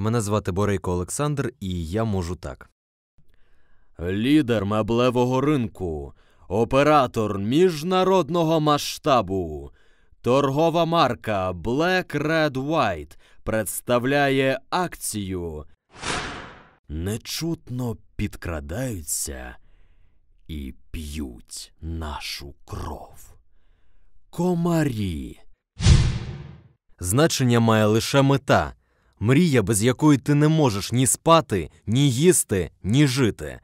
Мене звати Борейко Олександр, і я можу так. Лідер меблевого ринку, оператор міжнародного масштабу, торгова марка Black Red White представляє акцію. Нечутно підкрадаються і п'ють нашу кров. Комарі. Значення має лише мета мрія, без якої ти не можеш ні спати, ні їсти, ні жити.